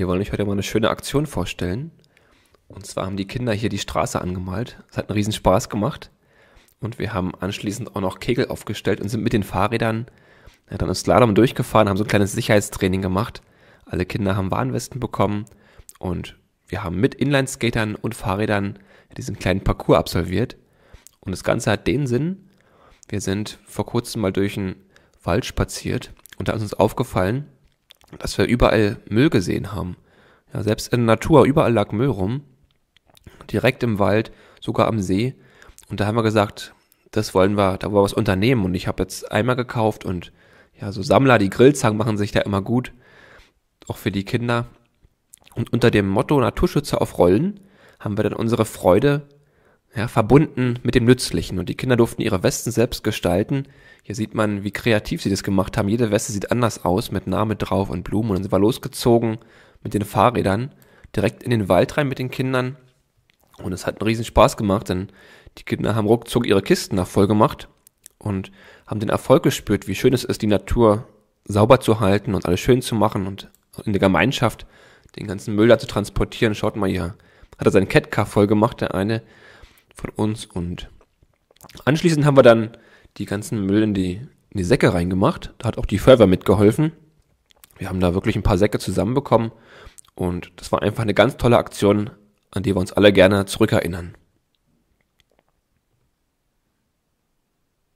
Wir wollen euch heute mal eine schöne Aktion vorstellen. Und zwar haben die Kinder hier die Straße angemalt. Es hat einen riesen Spaß gemacht. Und wir haben anschließend auch noch Kegel aufgestellt und sind mit den Fahrrädern ja, dann ins Slalom durchgefahren, haben so ein kleines Sicherheitstraining gemacht. Alle Kinder haben Warnwesten bekommen und wir haben mit Inlineskatern und Fahrrädern diesen kleinen Parcours absolviert. Und das Ganze hat den Sinn, wir sind vor kurzem mal durch einen Wald spaziert und da ist uns aufgefallen, dass wir überall Müll gesehen haben. Ja, selbst in der Natur, überall lag Müll rum, direkt im Wald, sogar am See. Und da haben wir gesagt, das wollen wir, da wollen wir was unternehmen. Und ich habe jetzt Eimer gekauft und ja, so Sammler, die Grillzangen machen sich da immer gut, auch für die Kinder. Und unter dem Motto Naturschützer auf Rollen haben wir dann unsere Freude ja, verbunden mit dem Nützlichen. Und die Kinder durften ihre Westen selbst gestalten. Hier sieht man, wie kreativ sie das gemacht haben. Jede Weste sieht anders aus, mit Name drauf und Blumen. Und dann sind wir losgezogen mit den Fahrrädern, direkt in den Wald rein mit den Kindern. Und es hat einen riesen Spaß gemacht, denn die Kinder haben ruckzuck ihre Kisten nach voll gemacht und haben den Erfolg gespürt, wie schön es ist, die Natur sauber zu halten und alles schön zu machen und in der Gemeinschaft den ganzen Müll da zu transportieren. Schaut mal hier, hat er seinen Catcar voll gemacht, der eine von uns und anschließend haben wir dann die ganzen Müll in die, in die Säcke reingemacht. Da hat auch die Feuerwehr mitgeholfen. Wir haben da wirklich ein paar Säcke zusammenbekommen und das war einfach eine ganz tolle Aktion, an die wir uns alle gerne zurückerinnern.